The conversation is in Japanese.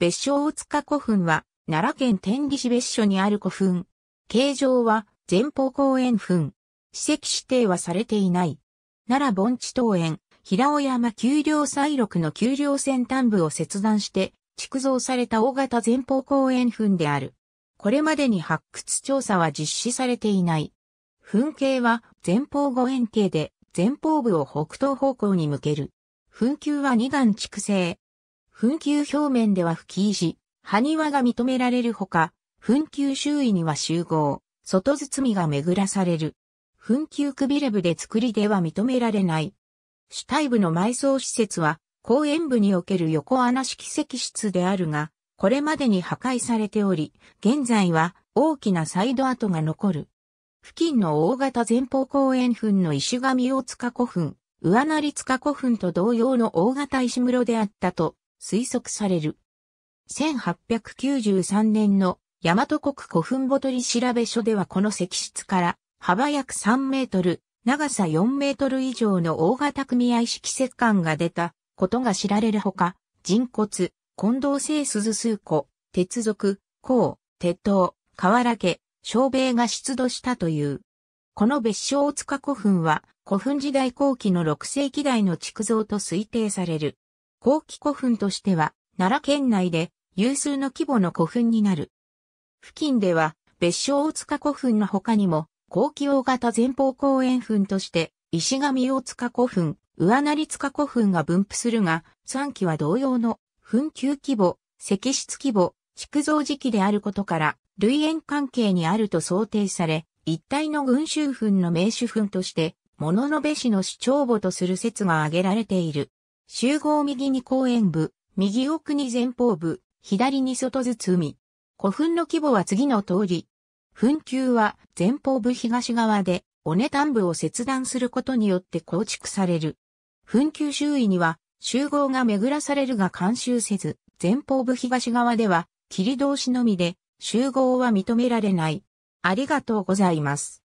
別所大塚古墳は、奈良県天理市別所にある古墳。形状は、前方公園墳。史跡指定はされていない。奈良盆地東園、平尾山丘陵西麓の丘陵先端部を切断して、築造された大型前方公園墳である。これまでに発掘調査は実施されていない。墳形は前方後円形で、前方部を北東方向に向ける。墳丘は二段築成。墳丘表面では吹き石、埴輪が認められるほか、墳丘周囲には集合、外包みが巡らされる。墳丘くびれ部で作りでは認められない。主体部の埋葬施設は、公園部における横穴式石室であるが、これまでに破壊されており、現在は大きなサイド跡が残る。付近の大型前方公園墳の石神大塚古墳、上成塚古墳と同様の大型石室であったと推測される。1893年の大和国古墳墓取調べ書ではこの石室から幅約3メートル、長さ4メートル以上の大型組合式石棺が出たことが知られるほか、人骨、近藤製鈴数個、鉄属、甲、鉄塔、瓦家、小兵が出土したという。この別称大塚古墳は古墳時代後期の6世紀代の築造と推定される。後期古墳としては、奈良県内で有数の規模の古墳になる。付近では、別所大塚古墳の他にも、後期大型前方公園墳として、石上大塚古墳、上成塚古墳が分布するが、3期は同様の、墳丘規模、石室規模、築造時期であることから、類縁関係にあると想定され、一体の群衆墳の名手墳として、物の部市の主張墓とする説が挙げられている。集合右に公園部、右奥に前方部、左に外ずつ海。古墳の規模は次の通り。墳丘は前方部東側で、尾根端部を切断することによって構築される。墳丘周囲には集合が巡らされるが監修せず、前方部東側では、切通しのみで、集合は認められない。ありがとうございます。